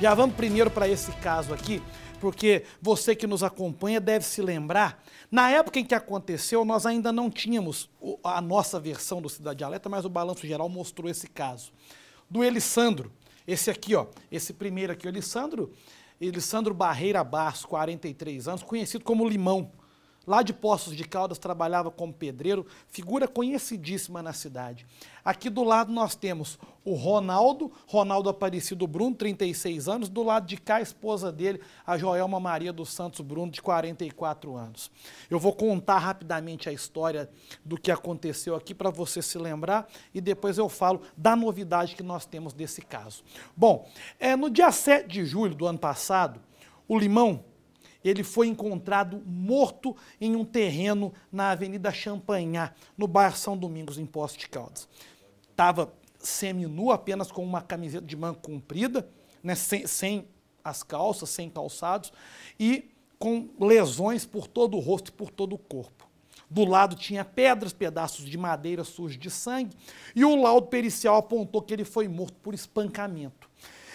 Já vamos primeiro para esse caso aqui, porque você que nos acompanha deve se lembrar, na época em que aconteceu, nós ainda não tínhamos a nossa versão do Cidade Alerta, mas o Balanço Geral mostrou esse caso. Do Elisandro, esse aqui, ó, esse primeiro aqui, o Elisandro, Elisandro Barreira Barros, 43 anos, conhecido como Limão. Lá de Poços de Caldas trabalhava como pedreiro, figura conhecidíssima na cidade. Aqui do lado nós temos o Ronaldo, Ronaldo Aparecido Bruno, 36 anos. Do lado de cá, a esposa dele, a Joelma Maria dos Santos Bruno, de 44 anos. Eu vou contar rapidamente a história do que aconteceu aqui para você se lembrar e depois eu falo da novidade que nós temos desse caso. Bom, é, no dia 7 de julho do ano passado, o Limão, ele foi encontrado morto em um terreno na Avenida Champagnat, no bairro São Domingos, em Poços de Caldas. Estava seminu, apenas com uma camiseta de manga comprida, né, sem, sem as calças, sem calçados, e com lesões por todo o rosto e por todo o corpo. Do lado tinha pedras, pedaços de madeira sujos de sangue, e o laudo pericial apontou que ele foi morto por espancamento.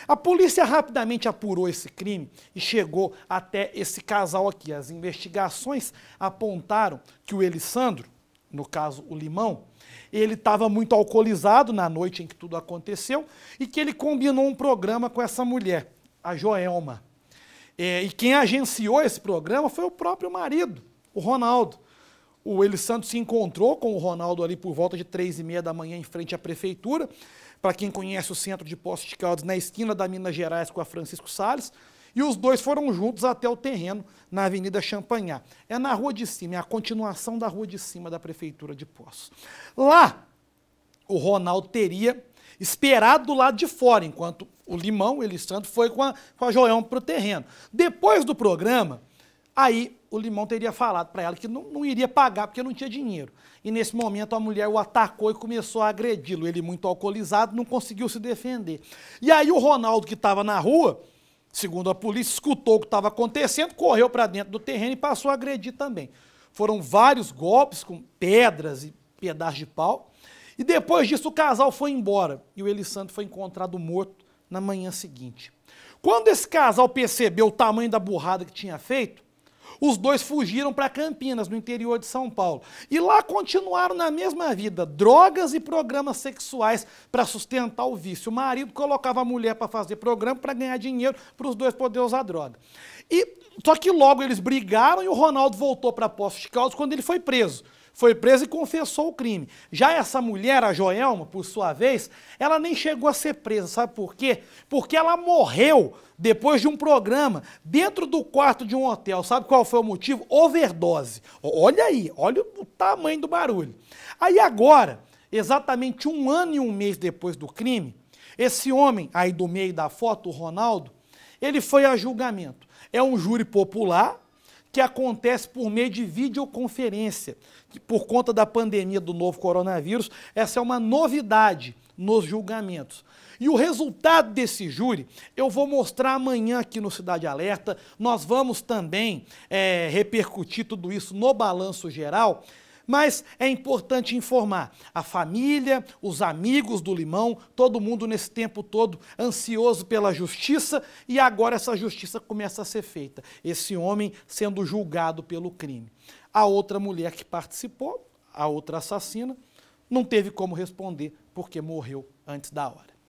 A polícia rapidamente apurou esse crime e chegou até esse casal aqui. As investigações apontaram que o Elisandro, no caso o Limão, ele estava muito alcoolizado na noite em que tudo aconteceu e que ele combinou um programa com essa mulher, a Joelma. É, e quem agenciou esse programa foi o próprio marido, o Ronaldo. O Elisandro se encontrou com o Ronaldo ali por volta de três e meia da manhã em frente à prefeitura para quem conhece o centro de Poços de Caldas, na esquina da Minas Gerais com a Francisco Salles, e os dois foram juntos até o terreno na Avenida Champagnat. É na Rua de Cima, é a continuação da Rua de Cima da Prefeitura de Poços. Lá, o Ronaldo teria esperado do lado de fora, enquanto o Limão, o Elisandro, foi com a, com a Joelma para o terreno. Depois do programa, Aí o Limão teria falado para ela que não, não, iria pagar porque não tinha dinheiro. E nesse momento a mulher o atacou e começou a agredi-lo. Ele, muito alcoolizado, não conseguiu se defender. E aí o Ronaldo, que estava na rua, segundo a polícia, escutou o que estava acontecendo, correu para dentro do terreno e passou a agredir também. Foram vários golpes com pedras e pedaços de pau. E depois disso o casal foi embora e o Elisanto foi encontrado morto na manhã seguinte. Quando esse casal percebeu o tamanho da burrada que tinha feito, os dois fugiram para Campinas, no interior de São Paulo. E lá continuaram na mesma vida, drogas e programas sexuais para sustentar o vício. O marido colocava a mulher para fazer programa para ganhar dinheiro, para os dois poderem usar droga. E só que logo eles brigaram e o Ronaldo voltou para posse de Caldas quando ele foi preso. Foi preso e confessou o crime. Já essa mulher, a Joelma, por sua vez, ela nem chegou a ser presa. Sabe por quê? Porque ela morreu depois de um programa dentro do quarto de um hotel. Sabe qual foi o motivo? Overdose. Olha aí, olha o tamanho do barulho. Aí agora, exatamente um ano e um mês depois do crime, esse homem aí do meio da foto, o Ronaldo, ele foi a julgamento. É um júri popular que acontece por meio de videoconferência, que por conta da pandemia do novo coronavírus, essa é uma novidade nos julgamentos. E o resultado desse júri eu vou mostrar amanhã aqui no Cidade Alerta. Nós vamos também é, repercutir tudo isso no balanço geral. Mas é importante informar a família, os amigos do Limão, todo mundo nesse tempo todo ansioso pela justiça e agora essa justiça começa a ser feita. Esse homem sendo julgado pelo crime. A outra mulher que participou, a outra assassina, não teve como responder porque morreu antes da hora.